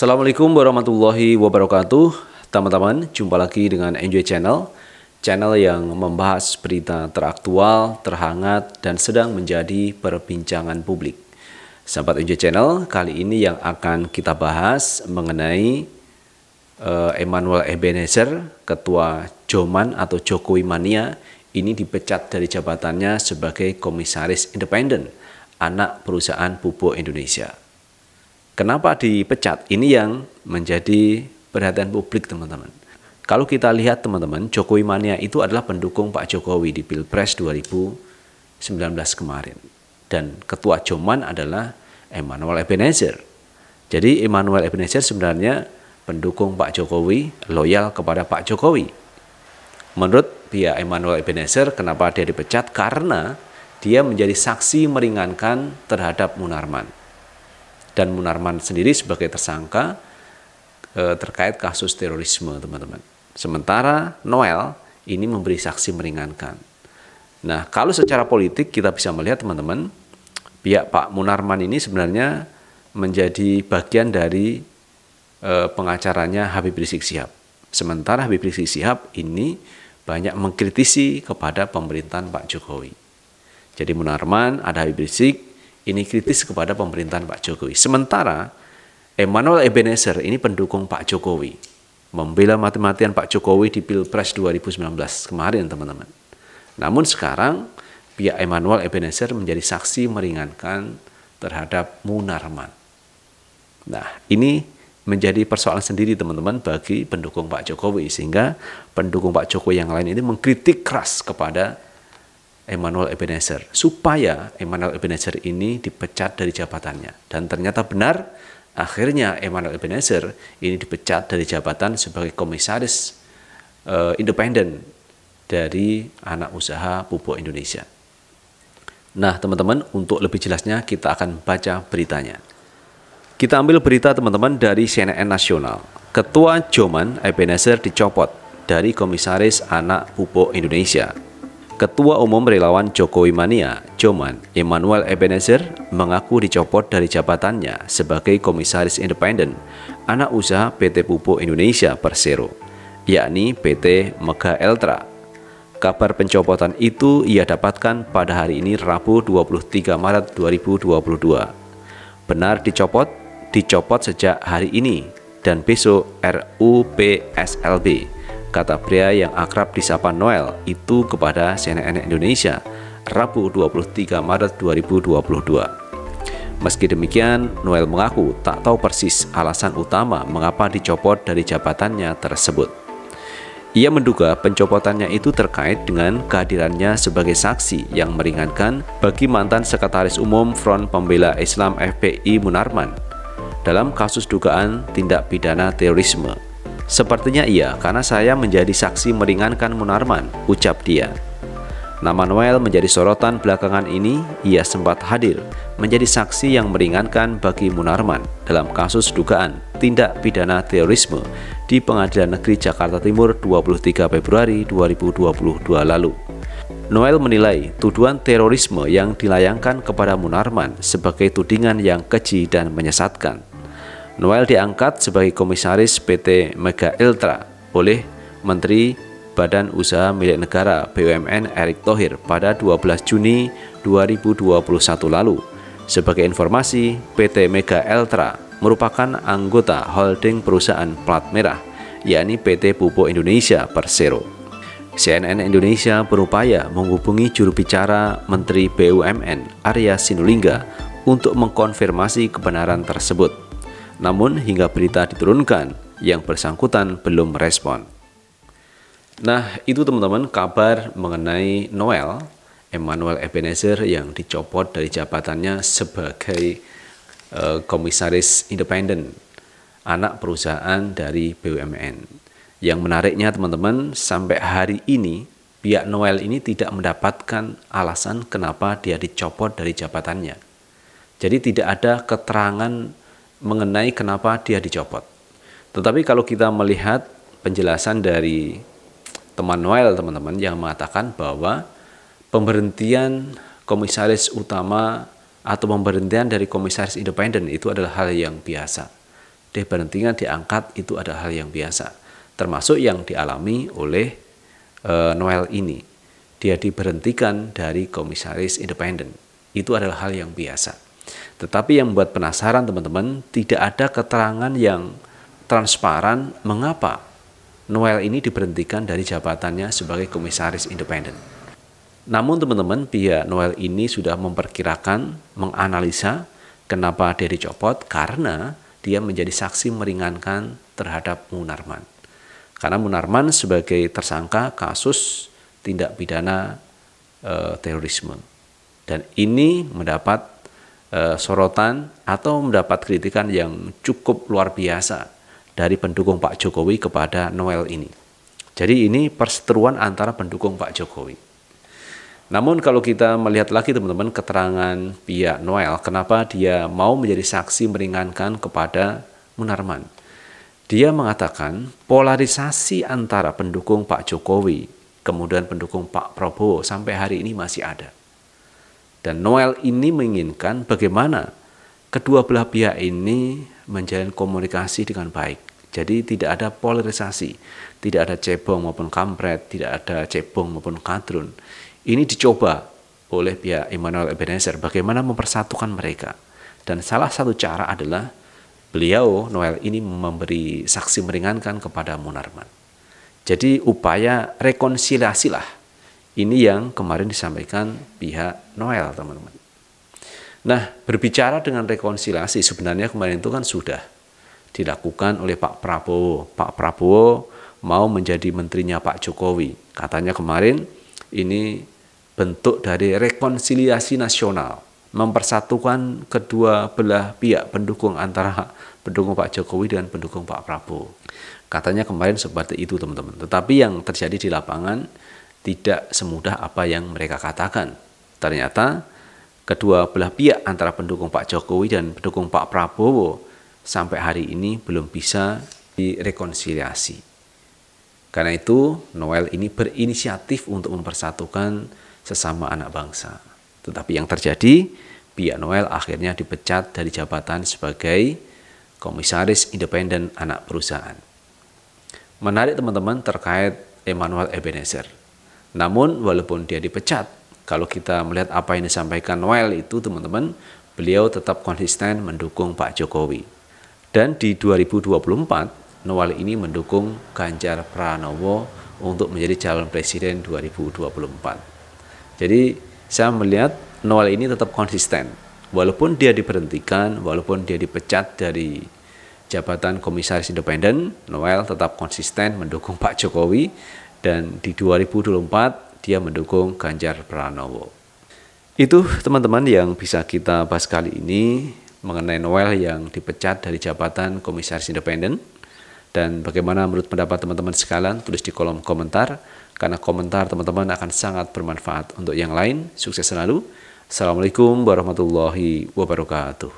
Assalamualaikum warahmatullahi wabarakatuh. Teman-teman, jumpa lagi dengan Enjoy Channel. Channel yang membahas berita teraktual, terhangat, dan sedang menjadi perbincangan publik. Sahabat Enjoy Channel, kali ini yang akan kita bahas mengenai uh, Emmanuel Ebenezer, Ketua Joman atau Jokowi Mania, ini dipecat dari jabatannya sebagai Komisaris Independen, anak perusahaan Pupuk Indonesia. Kenapa dipecat? Ini yang menjadi perhatian publik, teman-teman. Kalau kita lihat, teman-teman, Jokowi Mania itu adalah pendukung Pak Jokowi di Pilpres 2019 kemarin. Dan ketua Joman adalah Emmanuel Ebenezer. Jadi Emmanuel Ebenezer sebenarnya pendukung Pak Jokowi, loyal kepada Pak Jokowi. Menurut pihak Emmanuel Ebenezer, kenapa dia dipecat? Karena dia menjadi saksi meringankan terhadap Munarman dan Munarman sendiri sebagai tersangka e, terkait kasus terorisme, teman-teman. Sementara Noel ini memberi saksi meringankan. Nah, kalau secara politik kita bisa melihat teman-teman, pihak Pak Munarman ini sebenarnya menjadi bagian dari e, pengacaranya Habib Rizik Sihab. Sementara Habib Rizik Sihab ini banyak mengkritisi kepada pemerintahan Pak Jokowi. Jadi Munarman ada Habib Rizik, ini kritis kepada pemerintahan Pak Jokowi. Sementara Emmanuel Ebenezer ini pendukung Pak Jokowi, membela mati-matian Pak Jokowi di Pilpres 2019 kemarin teman-teman. Namun sekarang pihak Emmanuel Ebenezer menjadi saksi meringankan terhadap Munarman. Nah, ini menjadi persoalan sendiri teman-teman bagi pendukung Pak Jokowi sehingga pendukung Pak Jokowi yang lain ini mengkritik keras kepada Emmanuel Ebenezer supaya Emmanuel Ebenezer ini dipecat dari jabatannya dan ternyata benar akhirnya Emmanuel Ebenezer ini dipecat dari jabatan sebagai komisaris uh, independen dari anak usaha pupuk Indonesia. Nah, teman-teman, untuk lebih jelasnya kita akan baca beritanya. Kita ambil berita teman-teman dari CNN Nasional. Ketua Joman Ebenezer dicopot dari Komisaris Anak Pupuk Indonesia Ketua Umum Relawan Jokowi Mania, Joman, Emmanuel Ebenezer, mengaku dicopot dari jabatannya sebagai Komisaris Independen Anak Usaha PT Pupuk Indonesia Persero, yakni PT Mega Eltra. Kabar pencopotan itu ia dapatkan pada hari ini Rabu 23 Maret 2022. Benar dicopot, dicopot sejak hari ini dan besok RUPSLB kata pria yang akrab disapa Noel itu kepada CNN Indonesia Rabu 23 Maret 2022. Meski demikian, Noel mengaku tak tahu persis alasan utama mengapa dicopot dari jabatannya tersebut. Ia menduga pencopotannya itu terkait dengan kehadirannya sebagai saksi yang meringankan bagi mantan Sekretaris Umum Front Pembela Islam FPI Munarman dalam kasus dugaan tindak pidana terorisme. Sepertinya iya, karena saya menjadi saksi meringankan Munarman, ucap dia. Nama Noel menjadi sorotan belakangan ini, ia sempat hadir menjadi saksi yang meringankan bagi Munarman dalam kasus dugaan tindak pidana terorisme di Pengadilan Negeri Jakarta Timur 23 Februari 2022 lalu. Noel menilai tuduhan terorisme yang dilayangkan kepada Munarman sebagai tudingan yang keji dan menyesatkan. Noel diangkat sebagai komisaris PT Mega Eltra oleh Menteri Badan Usaha Milik Negara BUMN Erick Thohir pada 12 Juni 2021 lalu. Sebagai informasi, PT Mega Eltra merupakan anggota holding perusahaan plat merah, yakni PT Pupuk Indonesia Persero. CNN Indonesia berupaya menghubungi juru bicara Menteri BUMN Arya Sinulinga untuk mengkonfirmasi kebenaran tersebut. Namun hingga berita diturunkan, yang bersangkutan belum merespon. Nah, itu teman-teman kabar mengenai Noel Emmanuel Ebenezer yang dicopot dari jabatannya sebagai uh, komisaris independen anak perusahaan dari BUMN. Yang menariknya teman-teman, sampai hari ini pihak Noel ini tidak mendapatkan alasan kenapa dia dicopot dari jabatannya. Jadi tidak ada keterangan mengenai kenapa dia dicopot. Tetapi kalau kita melihat penjelasan dari teman Noel teman-teman yang mengatakan bahwa pemberhentian komisaris utama atau pemberhentian dari komisaris independen itu adalah hal yang biasa. Diberhentikan diangkat itu adalah hal yang biasa, termasuk yang dialami oleh uh, Noel ini. Dia diberhentikan dari komisaris independen. Itu adalah hal yang biasa. Tetapi yang membuat penasaran teman-teman, tidak ada keterangan yang transparan mengapa Noel ini diberhentikan dari jabatannya sebagai komisaris independen. Namun teman-teman, pihak Noel ini sudah memperkirakan, menganalisa kenapa dia dicopot karena dia menjadi saksi meringankan terhadap Munarman. Karena Munarman sebagai tersangka kasus tindak pidana e, terorisme. Dan ini mendapat Eh, sorotan atau mendapat kritikan yang cukup luar biasa dari pendukung Pak Jokowi kepada Noel ini. Jadi ini perseteruan antara pendukung Pak Jokowi. Namun kalau kita melihat lagi teman-teman keterangan pihak Noel, kenapa dia mau menjadi saksi meringankan kepada Munarman. Dia mengatakan polarisasi antara pendukung Pak Jokowi kemudian pendukung Pak Prabowo sampai hari ini masih ada. Dan Noel ini menginginkan bagaimana kedua belah pihak ini menjalin komunikasi dengan baik. Jadi tidak ada polarisasi, tidak ada cebong maupun kampret, tidak ada cebong maupun kadrun. Ini dicoba oleh pihak Emmanuel Ebenezer bagaimana mempersatukan mereka. Dan salah satu cara adalah beliau Noel ini memberi saksi meringankan kepada Munarman. Jadi upaya rekonsiliasilah ini yang kemarin disampaikan pihak Noel, teman-teman. Nah, berbicara dengan rekonsiliasi, sebenarnya kemarin itu kan sudah dilakukan oleh Pak Prabowo. Pak Prabowo mau menjadi menterinya Pak Jokowi. Katanya kemarin ini bentuk dari rekonsiliasi nasional, mempersatukan kedua belah pihak pendukung antara pendukung Pak Jokowi dan pendukung Pak Prabowo. Katanya kemarin seperti itu, teman-teman. Tetapi yang terjadi di lapangan tidak semudah apa yang mereka katakan. Ternyata kedua belah pihak antara pendukung Pak Jokowi dan pendukung Pak Prabowo sampai hari ini belum bisa direkonsiliasi. Karena itu Noel ini berinisiatif untuk mempersatukan sesama anak bangsa. Tetapi yang terjadi, pihak Noel akhirnya dipecat dari jabatan sebagai komisaris independen anak perusahaan. Menarik teman-teman terkait Emmanuel Ebenezer. Namun walaupun dia dipecat, kalau kita melihat apa yang disampaikan Noel itu teman-teman, beliau tetap konsisten mendukung Pak Jokowi. Dan di 2024, Noel ini mendukung Ganjar Pranowo untuk menjadi calon presiden 2024. Jadi saya melihat Noel ini tetap konsisten. Walaupun dia diberhentikan, walaupun dia dipecat dari jabatan komisaris independen, Noel tetap konsisten mendukung Pak Jokowi dan di 2024 dia mendukung Ganjar Pranowo. Itu teman-teman yang bisa kita bahas kali ini mengenai Noel yang dipecat dari jabatan komisaris independen dan bagaimana menurut pendapat teman-teman sekalian tulis di kolom komentar karena komentar teman-teman akan sangat bermanfaat untuk yang lain. Sukses selalu. Assalamualaikum warahmatullahi wabarakatuh.